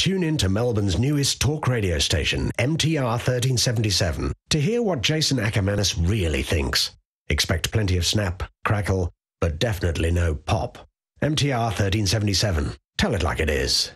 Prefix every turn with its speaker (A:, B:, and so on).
A: Tune in to Melbourne's newest talk radio station, MTR 1377, to hear what Jason Ackermanis really thinks. Expect plenty of snap, crackle, but definitely no pop. MTR 1377. Tell it like it is.